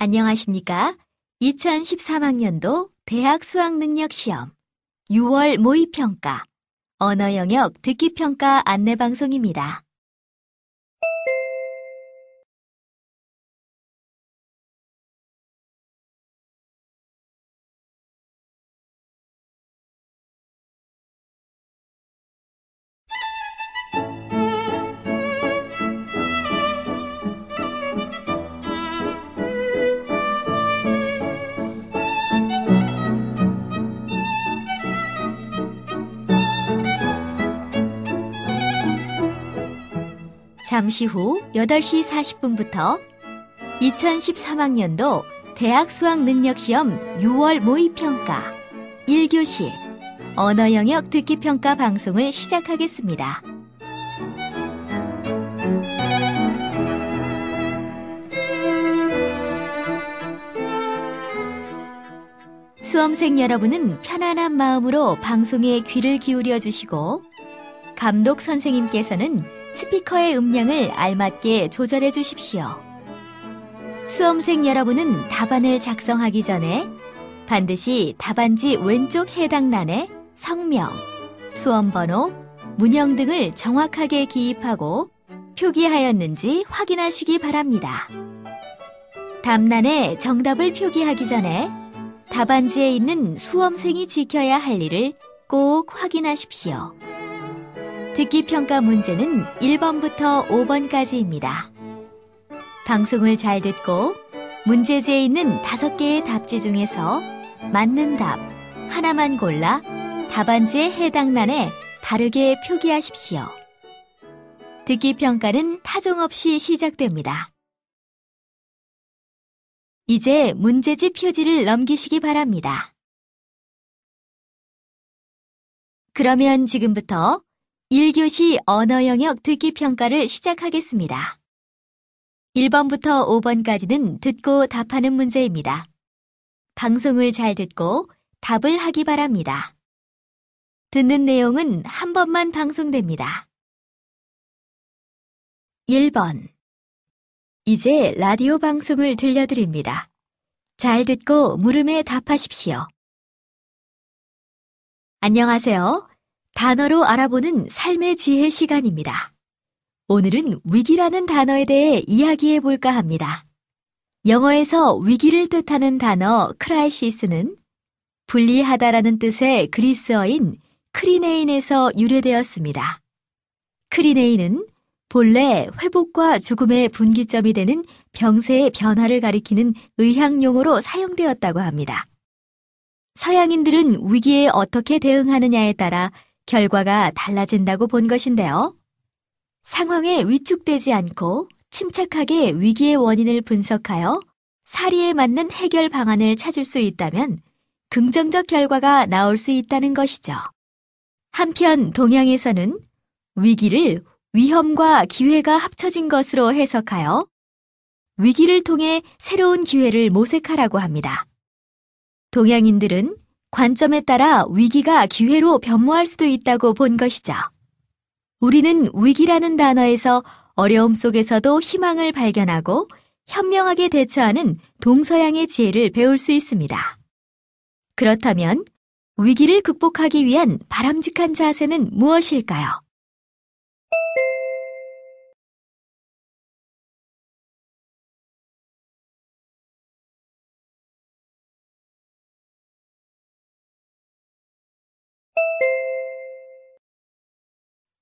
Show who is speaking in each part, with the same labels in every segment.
Speaker 1: 안녕하십니까? 2013학년도 대학 수학능력 시험 6월 모의평가 언어 영역 듣기 평가 안내
Speaker 2: 방송입니다.
Speaker 1: 잠시 후 8시 40분부터 2013학년도 대학 수학 능력 시험 6월 모의 평가 1교시 언어 영역 듣기 평가 방송을 시작하겠습니다. 수험생 여러분은 편안한 마음으로 방송에 귀를 기울여 주시고 감독 선생님께서는 스피커의 음량을 알맞게 조절해 주십시오. 수험생 여러분은 답안을 작성하기 전에 반드시 답안지 왼쪽 해당 란에 성명, 수험번호, 문형 등을 정확하게 기입하고 표기하였는지 확인하시기 바랍니다. 답란에 정답을 표기하기 전에 답안지에 있는 수험생이 지켜야 할 일을 꼭 확인하십시오. 듣기 평가 문제는 1번부터 5번까지입니다. 방송을 잘 듣고 문제지에 있는 5개의 답지 중에서 맞는 답 하나만 골라 답안지에 해당란에 바르게 표기하십시오. 듣기 평가는 타종 없이 시작됩니다.
Speaker 2: 이제 문제지 표지를 넘기시기 바랍니다. 그러면 지금부터 1교시 언어
Speaker 1: 영역 듣기 평가를 시작하겠습니다. 1번부터 5번까지는 듣고 답하는 문제입니다. 방송을 잘 듣고 답을 하기 바랍니다. 듣는 내용은 한 번만 방송됩니다.
Speaker 2: 1번. 이제 라디오 방송을
Speaker 1: 들려드립니다. 잘 듣고 물음에 답하십시오. 안녕하세요. 단어로 알아보는 삶의 지혜 시간입니다. 오늘은 위기라는 단어에 대해 이야기해 볼까 합니다. 영어에서 위기를 뜻하는 단어 크라이시스는 분리하다라는 뜻의 그리스어인 크리네인에서 유래되었습니다. 크리네인은 본래 회복과 죽음의 분기점이 되는 병세의 변화를 가리키는 의학용어로 사용되었다고 합니다. 서양인들은 위기에 어떻게 대응하느냐에 따라 결과가 달라진다고 본 것인데요. 상황에 위축되지 않고 침착하게 위기의 원인을 분석하여 사리에 맞는 해결 방안을 찾을 수 있다면 긍정적 결과가 나올 수 있다는 것이죠. 한편 동양에서는 위기를 위험과 기회가 합쳐진 것으로 해석하여 위기를 통해 새로운 기회를 모색하라고 합니다. 동양인들은 관점에 따라 위기가 기회로 변모할 수도 있다고 본 것이죠. 우리는 위기라는 단어에서 어려움 속에서도 희망을 발견하고 현명하게 대처하는 동서양의 지혜를 배울 수 있습니다. 그렇다면 위기를 극복하기 위한 바람직한 자세는 무엇일까요?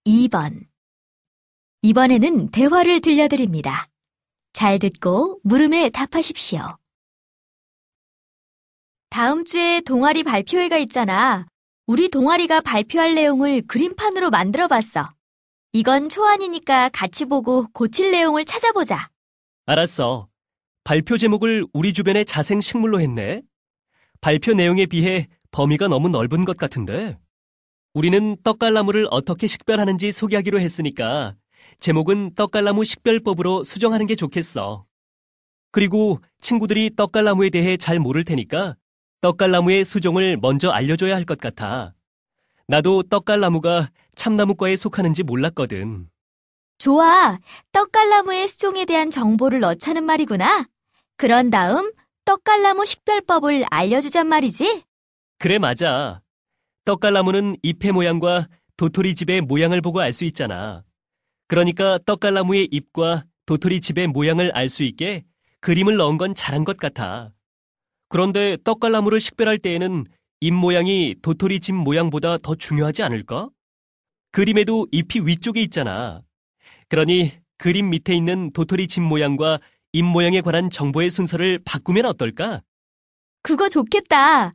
Speaker 2: 2번. 이번에는 대화를 들려드립니다. 잘 듣고 물음에 답하십시오. 다음 주에 동아리 발표회가
Speaker 1: 있잖아. 우리 동아리가 발표할 내용을 그림판으로 만들어 봤어. 이건 초안이니까 같이 보고 고칠 내용을 찾아보자.
Speaker 3: 알았어. 발표 제목을 우리 주변의 자생식물로 했네. 발표 내용에 비해 범위가 너무 넓은 것 같은데. 우리는 떡갈나무를 어떻게 식별하는지 소개하기로 했으니까 제목은 떡갈나무 식별법으로 수정하는 게 좋겠어. 그리고 친구들이 떡갈나무에 대해 잘 모를 테니까 떡갈나무의 수종을 먼저 알려줘야 할 것 같아. 나도 떡갈나무가 참나무과에 속하는지 몰랐거든.
Speaker 1: 좋아. 떡갈나무의 수종에 대한 정보를 넣자는 말이구나. 그런 다음 떡갈나무 식별법을 알려주잔 말이지?
Speaker 3: 그래, 맞아. 떡갈나무는 잎의 모양과 도토리 집의 모양을 보고 알 수 있잖아. 그러니까 떡갈나무의 잎과 도토리 집의 모양을 알 수 있게 그림을 넣은 건 잘한 것 같아. 그런데 떡갈나무를 식별할 때에는 잎 모양이 도토리 집 모양보다 더 중요하지 않을까? 그림에도 잎이 위쪽에 있잖아. 그러니 그림 밑에 있는 도토리 집 모양과 잎 모양에 관한 정보의 순서를 바꾸면 어떨까? 그거 좋겠다.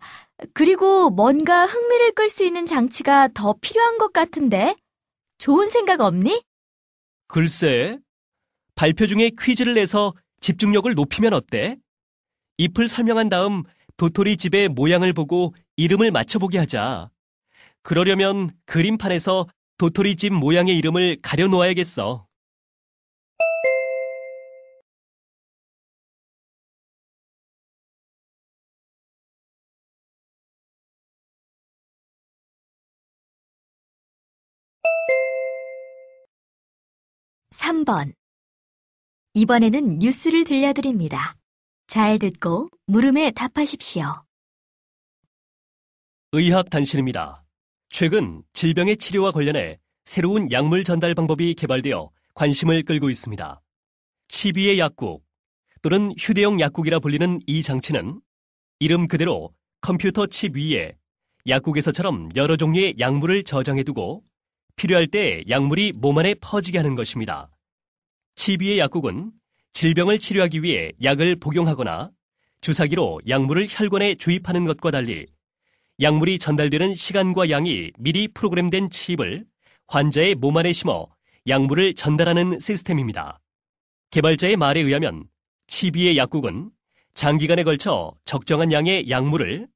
Speaker 3: 그리고
Speaker 1: 뭔가 흥미를 끌 수 있는 장치가 더 필요한 것 같은데. 좋은 생각 없니?
Speaker 3: 글쎄, 발표 중에 퀴즈를 내서 집중력을 높이면 어때? 잎을 설명한 다음 도토리 집의 모양을 보고 이름을 맞춰보게 하자. 그러려면 그림판에서 도토리 집 모양의 이름을 가려놓아야겠어.
Speaker 2: 3번. 이번에는 뉴스를 들려드립니다.
Speaker 1: 잘 듣고 물음에 답하십시오.
Speaker 3: 의학 단신입니다. 최근 질병의 치료와 관련해 새로운 약물 전달 방법이 개발되어 관심을 끌고 있습니다. 치비의 약국 또는 휴대용 약국이라 불리는 이 장치는 이름 그대로 컴퓨터 칩 위에 약국에서처럼 여러 종류의 약물을 저장해두고 필요할 때 약물이 몸 안에 퍼지게 하는 것입니다. 치비의 약국은 질병을 치료하기 위해 약을 복용하거나 주사기로 약물을 혈관에 주입하는 것과 달리 약물이 전달되는 시간과 양이 미리 프로그램된 칩을 환자의 몸 안에 심어 약물을 전달하는 시스템입니다. 개발자의 말에 의하면 치비의 약국은 장기간에 걸쳐 적정한 양의 약물을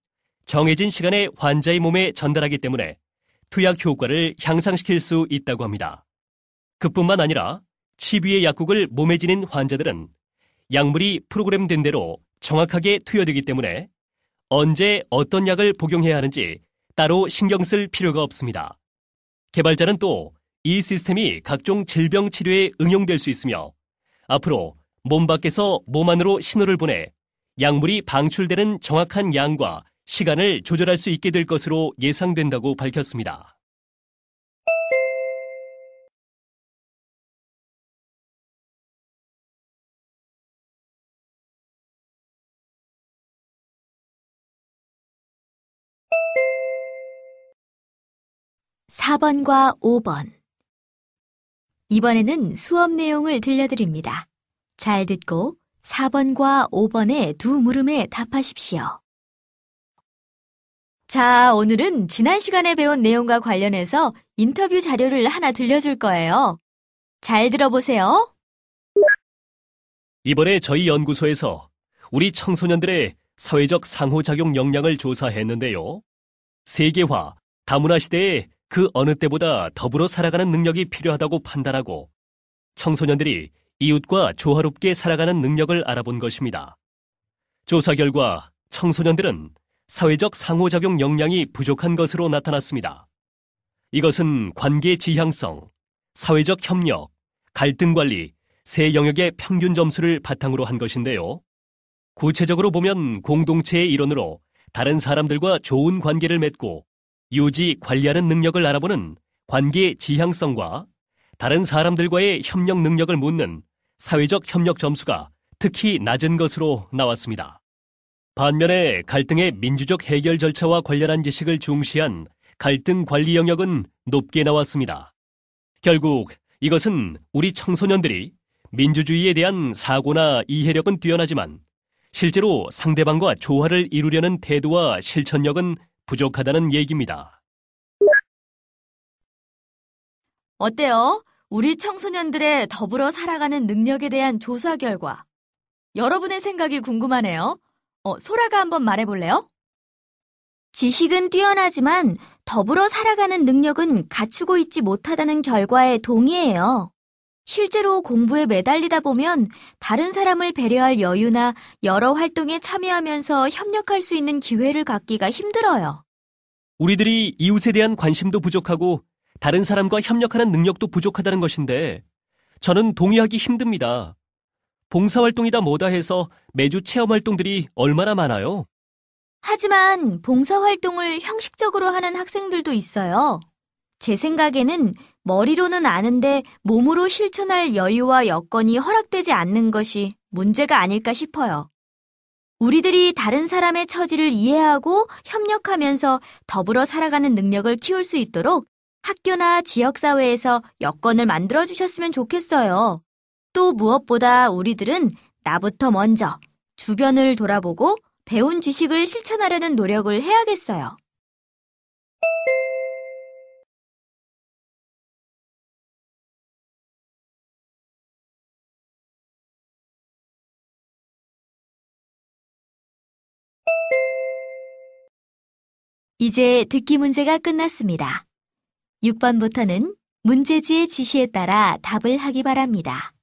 Speaker 3: 정해진 시간에 환자의 몸에 전달하기 때문에 투약 효과를 향상시킬 수 있다고 합니다. 그뿐만 아니라 치비의 약국을 몸에 지닌 환자들은 약물이 프로그램된 대로 정확하게 투여되기 때문에 언제 어떤 약을 복용해야 하는지 따로 신경 쓸 필요가 없습니다. 개발자는 또 이 시스템이 각종 질병 치료에 응용될 수 있으며 앞으로 몸 밖에서 몸 안으로 신호를 보내 약물이 방출되는 정확한 양과 시간을 조절할 수 있게 될 것으로 예상된다고 밝혔습니다.
Speaker 1: 4번과 5번. 이번에는 수업 내용을 들려드립니다. 잘 듣고 4번과 5번의 두 물음에 답하십시오. 자, 오늘은 지난 시간에 배운 내용과 관련해서 인터뷰 자료를 하나 들려줄 거예요. 잘 들어보세요.
Speaker 3: 이번에 저희 연구소에서 우리 청소년들의 사회적 상호작용 역량을 조사했는데요. 세계화, 다문화 시대에 그 어느 때보다 더불어 살아가는 능력이 필요하다고 판단하고 청소년들이 이웃과 조화롭게 살아가는 능력을 알아본 것입니다. 조사 결과 청소년들은 사회적 상호작용 역량이 부족한 것으로 나타났습니다. 이것은 관계 지향성, 사회적 협력, 갈등 관리, 세 영역의 평균 점수를 바탕으로 한 것인데요. 구체적으로 보면 공동체의 일원으로 다른 사람들과 좋은 관계를 맺고 유지 관리하는 능력을 알아보는 관계의 지향성과 다른 사람들과의 협력 능력을 묻는 사회적 협력 점수가 특히 낮은 것으로 나왔습니다. 반면에 갈등의 민주적 해결 절차와 관련한 지식을 중시한 갈등 관리 영역은 높게 나왔습니다. 결국 이것은 우리 청소년들이 민주주의에 대한 사고나 이해력은 뛰어나지만 실제로 상대방과 조화를 이루려는 태도와 실천력은 부족하다는 얘기입니다.
Speaker 2: 어때요?
Speaker 1: 우리 청소년들의 더불어 살아가는 능력에 대한 조사 결과. 여러분의 생각이 궁금하네요. 어, 소라가 한번 말해볼래요? 지식은 뛰어나지만 더불어 살아가는 능력은 갖추고 있지 못하다는 결과에 동의해요. 실제로 공부에 매달리다 보면 다른 사람을 배려할 여유나 여러 활동에 참여하면서 협력할 수 있는 기회를 갖기가 힘들어요.
Speaker 3: 우리들이 이웃에 대한 관심도 부족하고 다른 사람과 협력하는 능력도 부족하다는 것인데 저는 동의하기 힘듭니다. 봉사활동이다 뭐다 해서 매주 체험활동들이 얼마나 많아요?
Speaker 1: 하지만 봉사활동을 형식적으로 하는 학생들도 있어요. 제 생각에는 머리로는 아는데 몸으로 실천할 여유와 여건이 허락되지 않는 것이 문제가 아닐까 싶어요. 우리들이 다른 사람의 처지를 이해하고 협력하면서 더불어 살아가는 능력을 키울 수 있도록 학교나 지역사회에서 여건을 만들어 주셨으면 좋겠어요. 또 무엇보다 우리들은 나부터 먼저 주변을 돌아보고 배운 지식을 실천하려는 노력을 해야겠어요.
Speaker 2: 이제 듣기 문제가 끝났습니다. 6번부터는 문제지의 지시에 따라 답을 하기 바랍니다.